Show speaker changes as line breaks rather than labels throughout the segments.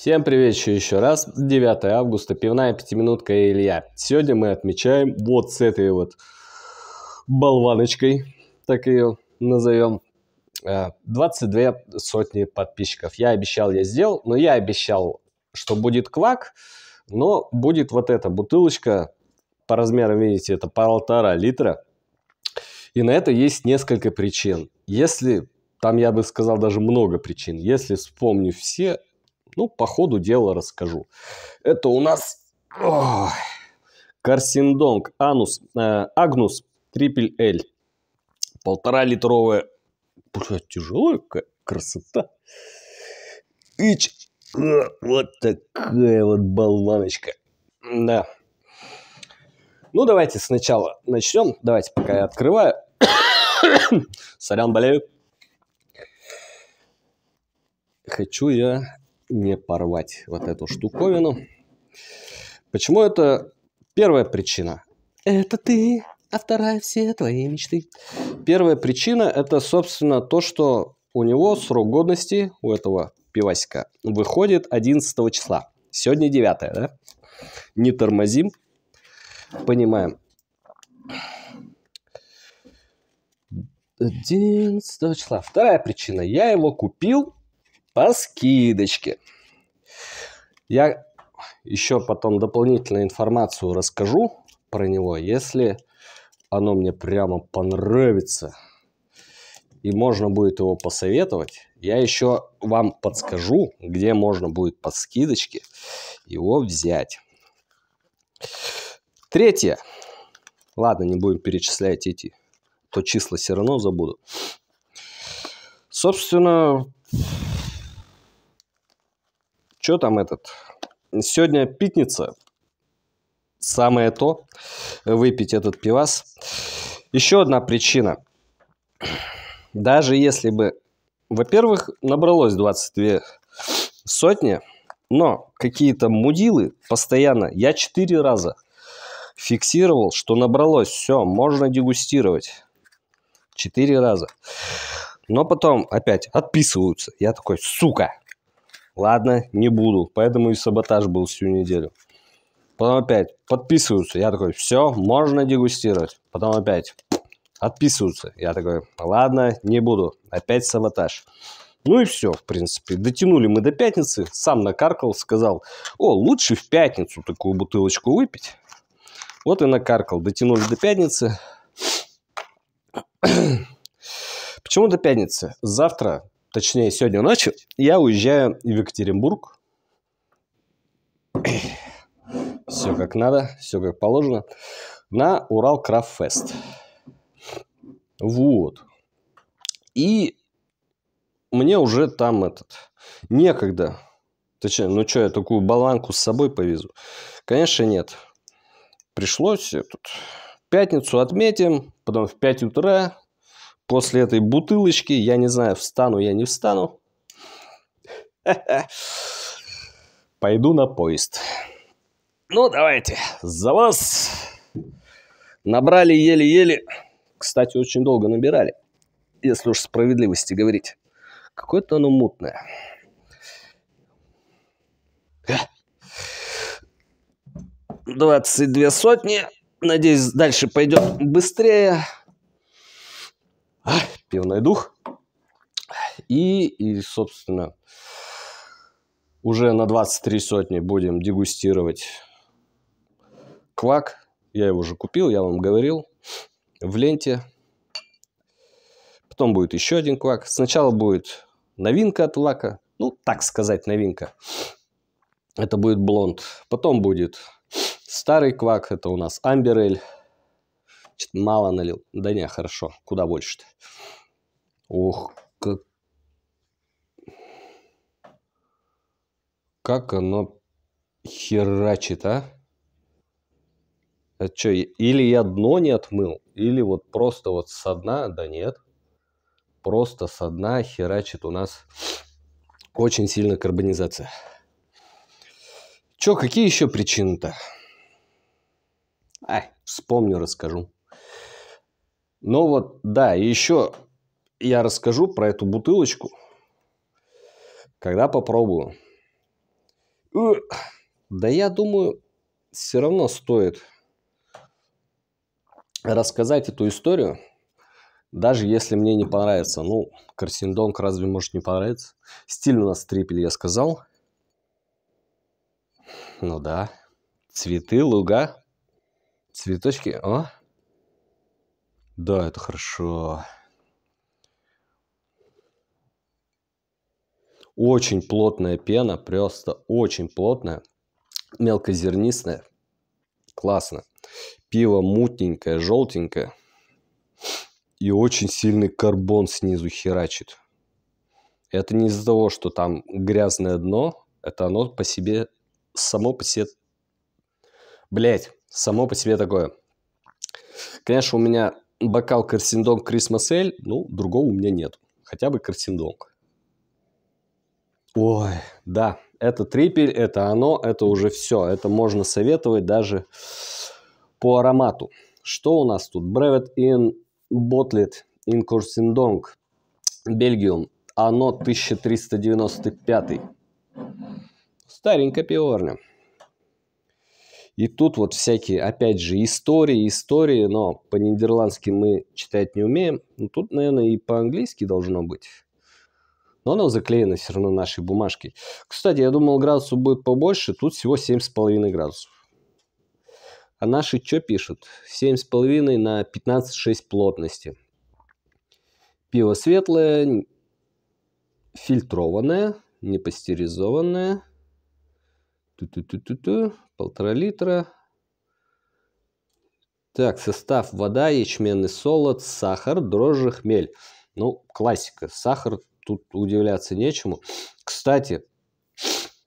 Всем привет еще раз, 9 августа, пивная пятиминутка и Илья. Сегодня мы отмечаем вот с этой вот болваночкой, так ее назовем, 22 сотни подписчиков. Я обещал, я сделал, но я обещал, что будет квак, но будет вот эта бутылочка, по размерам, видите, это полтора литра. И на это есть несколько причин. Если, там я бы сказал даже много причин, если вспомню все, ну, по ходу дела расскажу. Это у нас Ох. анус, э, Агнус, трипель Л. Полтора литровая. Блядь, тяжелая какая красота. Ич. Вот такая вот болваночка. Да. Ну, давайте сначала начнем. Давайте, пока я открываю. Сорян, болею. Хочу я не порвать вот эту штуковину. Почему это первая причина? Это ты, а вторая все твои мечты. Первая причина это, собственно, то, что у него срок годности, у этого пивасика, выходит 11 числа. Сегодня 9, да? Не тормозим, понимаем. 11 числа. Вторая причина. Я его купил по скидочке. Я еще потом дополнительную информацию расскажу про него, если оно мне прямо понравится и можно будет его посоветовать. Я еще вам подскажу, где можно будет по скидочке его взять. Третье. Ладно, не будем перечислять эти, то числа все равно забуду. Собственно, что там этот? Сегодня пятница. Самое то выпить этот пивас. Еще одна причина. Даже если бы, во-первых, набралось 22 сотни, но какие-то мудилы постоянно, я 4 раза фиксировал, что набралось, все, можно дегустировать. 4 раза. Но потом опять отписываются. Я такой, сука, Ладно, не буду. Поэтому и саботаж был всю неделю. Потом опять подписываются. Я такой, все, можно дегустировать. Потом опять отписываются. Я такой, ладно, не буду. Опять саботаж. Ну и все, в принципе. Дотянули мы до пятницы. Сам накаркал, сказал, о, лучше в пятницу такую бутылочку выпить. Вот и накаркал. Дотянули до пятницы. Почему до пятницы? Завтра точнее, сегодня ночью, я уезжаю в Екатеринбург. Все как надо, все как положено. На Урал Крафт Вот. И мне уже там этот некогда. Точнее, ну что, я такую баланку с собой повезу? Конечно, нет. Пришлось э, тут пятницу отметим, потом в 5 утра после этой бутылочки, я не знаю, встану я не встану, пойду на поезд. Ну, давайте, за вас. Набрали еле-еле. Кстати, очень долго набирали, если уж справедливости говорить. Какое-то оно мутное. Двадцать две сотни. Надеюсь, дальше пойдет быстрее пивной дух. И, и, собственно, уже на 23 сотни будем дегустировать квак. Я его уже купил, я вам говорил, в ленте. Потом будет еще один квак. Сначала будет новинка от лака. Ну, так сказать, новинка. Это будет блонд. Потом будет старый квак. Это у нас амберель. Что-то мало налил. Да не, хорошо. Куда больше-то? Ох, как... Как оно херачит, а? А что, или я дно не отмыл, или вот просто вот со дна, да нет. Просто со дна херачит у нас очень сильно карбонизация. Чё, какие еще причины-то? А, вспомню, расскажу. Но вот, да, и еще я расскажу про эту бутылочку, когда попробую. Э, да я думаю, все равно стоит рассказать эту историю, даже если мне не понравится. Ну, Корсиндонг разве может не понравиться? Стиль у нас трипель, я сказал. Ну да. Цветы, луга, цветочки. О, да, это хорошо. Очень плотная пена, просто очень плотная, мелкозернистая. Классно. Пиво мутненькое, желтенькое. И очень сильный карбон снизу херачит. Это не из-за того, что там грязное дно, это оно по себе, само по себе, блять, само по себе такое. Конечно, у меня бокал Корсиндонг Крисмас Эль, ну, другого у меня нет. Хотя бы Корсиндонг. Ой, да, это трипель, это оно, это уже все. Это можно советовать даже по аромату. Что у нас тут? Бревет Ин Bottlet Ин Corsindong, Бельгиум. Оно 1395. Старенькая пиорня. И тут вот всякие, опять же, истории, истории, но по-нидерландски мы читать не умеем. Ну, тут, наверное, и по-английски должно быть. Но оно заклеено все равно нашей бумажкой. Кстати, я думал, градусов будет побольше. Тут всего 7,5 градусов. А наши что пишут? 7,5 на 15,6 плотности. Пиво светлое, фильтрованное, не пастеризованное – Ту -ту -ту -ту -ту. Полтора литра. Так, состав вода, ячменный солод, сахар, дрожжи, хмель. Ну, классика. Сахар, тут удивляться нечему. Кстати,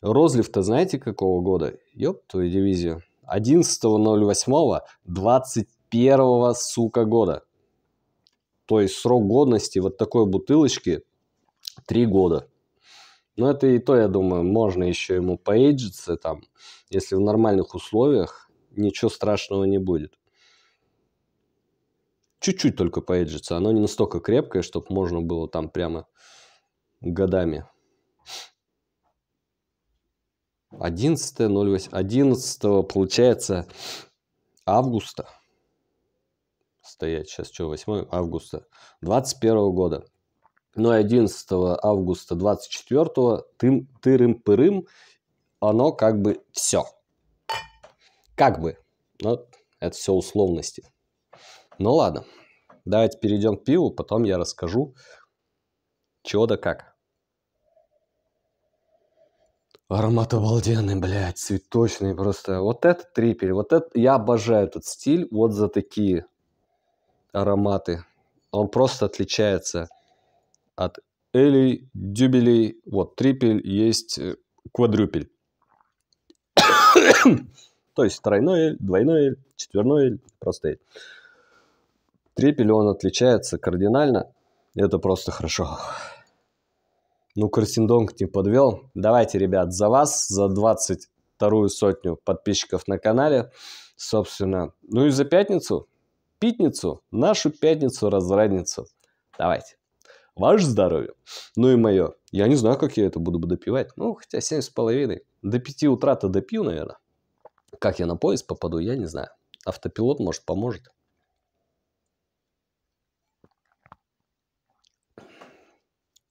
розлив-то знаете какого года? Ёб твою дивизию. 11.08.21 сука года. То есть срок годности вот такой бутылочки 3 года. Но ну, это и то, я думаю, можно еще ему поэйджиться там, если в нормальных условиях ничего страшного не будет. Чуть-чуть только поэджится. Оно не настолько крепкое, чтобы можно было там прямо годами. 11.08. 11 получается августа. Стоять сейчас что, 8 августа 21 года но 11 августа 24 тым, тырым-пырым, оно как бы все. Как бы. Но ну, это все условности. Ну ладно, давайте перейдем к пиву, потом я расскажу, чего да как. Аромат обалденный, блядь, цветочный просто. Вот это трипель, вот это... Я обожаю этот стиль вот за такие ароматы. Он просто отличается от элей, дюбелей, вот трипель, есть э, квадрюпель. То есть тройной эль, двойной эль, четверной эль, просто эль. Трипель, он отличается кардинально. Это просто хорошо. Ну, Корсиндонг не подвел. Давайте, ребят, за вас, за 22-ю сотню подписчиков на канале. Собственно, ну и за пятницу, пятницу, нашу пятницу-разрадницу. Давайте. Ваше здоровье. Ну и мое. Я не знаю, как я это буду допивать. Ну, хотя с половиной До 5 утра-то допью, наверное. Как я на поезд попаду, я не знаю. Автопилот, может, поможет.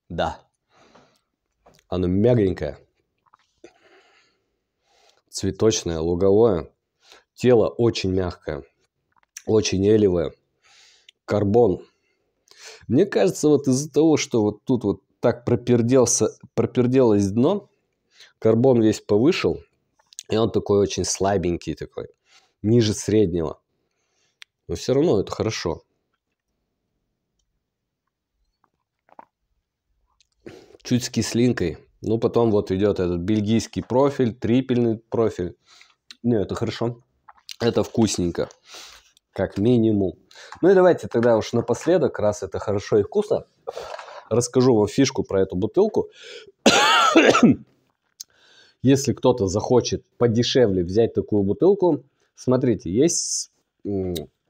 Да. Оно мягенькое. Цветочное, луговое. Тело очень мягкое. Очень элевое. Карбон мне кажется, вот из-за того, что вот тут вот так проперделся, проперделось дно, карбон весь повышел, и он такой очень слабенький такой, ниже среднего. Но все равно это хорошо. Чуть с кислинкой. Ну, потом вот идет этот бельгийский профиль, трипельный профиль. Не, это хорошо. Это вкусненько как минимум. Ну и давайте тогда уж напоследок, раз это хорошо и вкусно, расскажу вам фишку про эту бутылку. Если кто-то захочет подешевле взять такую бутылку, смотрите, есть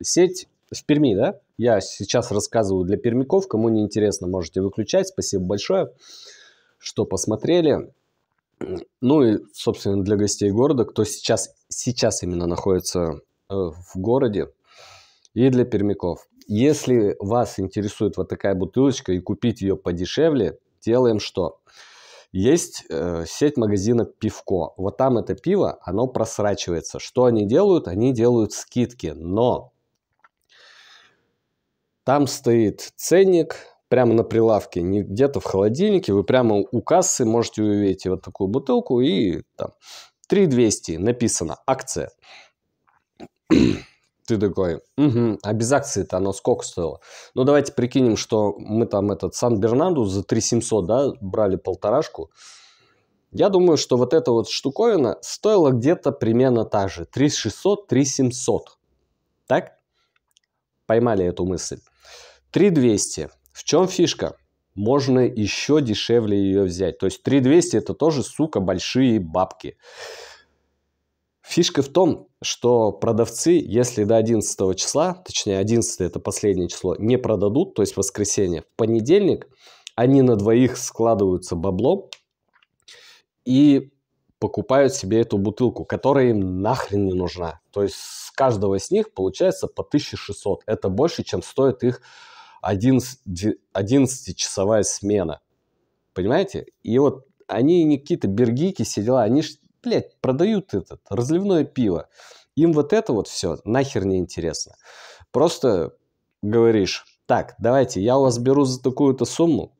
сеть в Перми, да? Я сейчас рассказываю для пермяков, кому не интересно, можете выключать. Спасибо большое, что посмотрели. Ну и, собственно, для гостей города, кто сейчас, сейчас именно находится э, в городе, и для пермяков. Если вас интересует вот такая бутылочка и купить ее подешевле, делаем что? Есть э, сеть магазина Пивко. Вот там это пиво, оно просрачивается. Что они делают? Они делают скидки, но там стоит ценник прямо на прилавке, не где-то в холодильнике. Вы прямо у кассы можете увидеть вот такую бутылку и там 3200 написано акция ты такой, угу, а без акции-то оно сколько стоило? Ну, давайте прикинем, что мы там этот Сан-Бернанду за 3700, да, брали полторашку. Я думаю, что вот эта вот штуковина стоила где-то примерно та же. 3600, 3700. Так? Поймали эту мысль. 3200. В чем фишка? Можно еще дешевле ее взять. То есть 3200 это тоже, сука, большие бабки. Фишка в том, что продавцы, если до 11 числа, точнее 11 это последнее число, не продадут, то есть в воскресенье, в понедельник они на двоих складываются бабло и покупают себе эту бутылку, которая им нахрен не нужна. То есть с каждого из них получается по 1600. Это больше, чем стоит их 11, 11-часовая смена. Понимаете? И вот они не какие-то бергики, все дела, они же блядь, продают этот, разливное пиво. Им вот это вот все нахер не интересно. Просто говоришь, так, давайте, я у вас беру за такую-то сумму,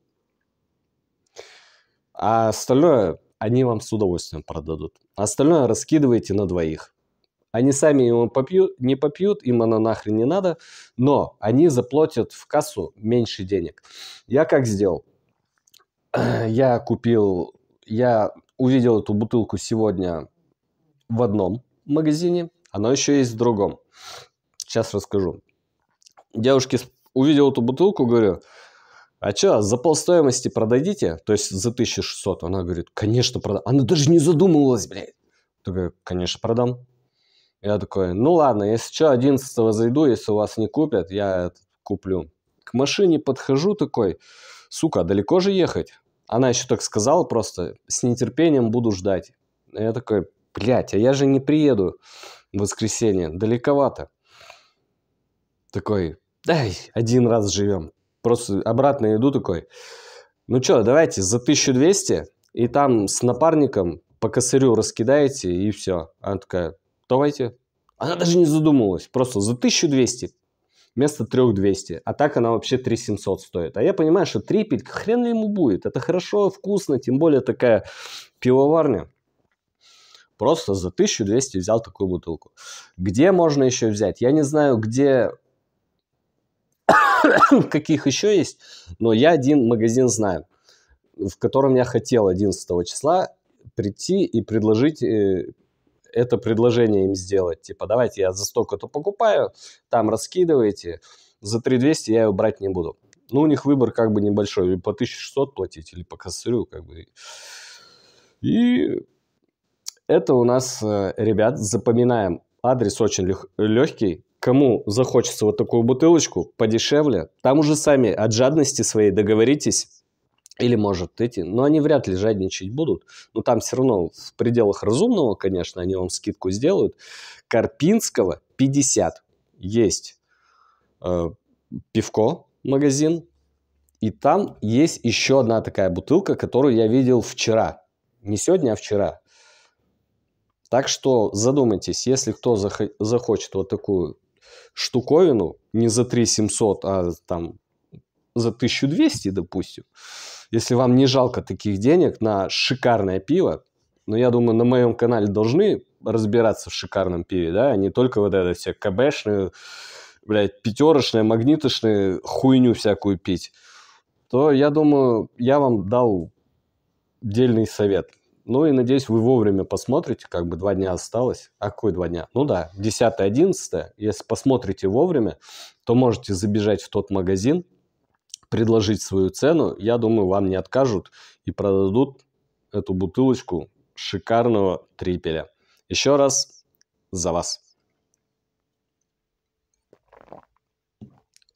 а остальное они вам с удовольствием продадут. Остальное раскидывайте на двоих. Они сами его попьют, не попьют, им оно нахрен не надо, но они заплатят в кассу меньше денег. Я как сделал? Я купил, я увидел эту бутылку сегодня в одном магазине, она еще есть в другом. Сейчас расскажу. Девушки увидел эту бутылку, говорю, а что, за полстоимости продадите? То есть за 1600. Она говорит, конечно, продам. Она даже не задумывалась, блядь. Такая, конечно, продам. Я такой, ну ладно, если что, 11 зайду, если у вас не купят, я куплю. К машине подхожу такой, сука, далеко же ехать? Она еще так сказала просто, с нетерпением буду ждать. Я такой, блядь, а я же не приеду в воскресенье, далековато. Такой, дай, один раз живем. Просто обратно иду такой, ну что, давайте за 1200, и там с напарником по косырю раскидаете, и все. Она такая, давайте. Она даже не задумывалась, просто за 1200 вместо 3200. А так она вообще 3700 стоит. А я понимаю, что трипель, хрен ли ему будет. Это хорошо, вкусно, тем более такая пивоварня. Просто за 1200 взял такую бутылку. Где можно еще взять? Я не знаю, где каких еще есть, но я один магазин знаю, в котором я хотел 11 числа прийти и предложить э, это предложение им сделать. Типа, давайте я за столько-то покупаю, там раскидываете, за 3200 я его брать не буду. Ну, у них выбор как бы небольшой, или по 1600 платить, или по косарю, как бы. И это у нас, э, ребят, запоминаем. Адрес очень лег- легкий, кому захочется вот такую бутылочку подешевле, там уже сами от жадности своей договоритесь, или, может, эти. Но они вряд ли жадничать будут. Но там все равно в пределах разумного, конечно, они вам скидку сделают. Карпинского 50. Есть э, пивко, магазин. И там есть еще одна такая бутылка, которую я видел вчера. Не сегодня, а вчера. Так что задумайтесь, если кто захочет вот такую штуковину, не за 3700, а там за 1200, допустим, если вам не жалко таких денег на шикарное пиво, но ну, я думаю, на моем канале должны разбираться в шикарном пиве, да, а не только вот это все кбшную, блядь, пятерочную, магнитошные хуйню всякую пить, то я думаю, я вам дал дельный совет. Ну и надеюсь, вы вовремя посмотрите, как бы два дня осталось. А какой два дня? Ну да, 10-11. Если посмотрите вовремя, то можете забежать в тот магазин, предложить свою цену, я думаю, вам не откажут и продадут эту бутылочку шикарного трипеля. Еще раз за вас.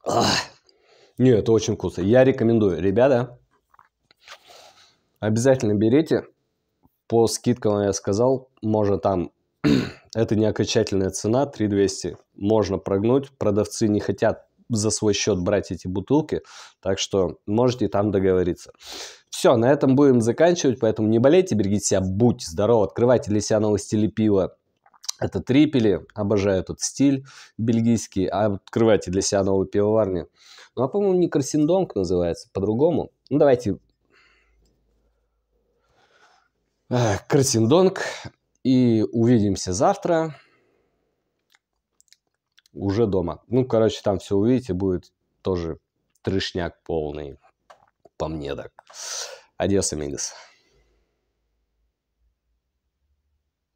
Ах. Не, это очень вкусно. Я рекомендую. Ребята, обязательно берите. По скидкам я сказал, можно там... это не окончательная цена, 3200. Можно прогнуть. Продавцы не хотят за свой счет брать эти бутылки, так что можете там договориться. Все, на этом будем заканчивать, поэтому не болейте, берегите себя, будьте здоровы, открывайте для себя новый стиль пива. Это трипели, обожаю этот стиль бельгийский, а открывайте для себя новые пивоварни. Ну, а, по-моему, не Корсиндонг называется, по-другому. Ну, давайте Корсиндонг, и увидимся завтра уже дома. Ну, короче, там все увидите, будет тоже трешняк полный, по мне так. Адьос, амигос.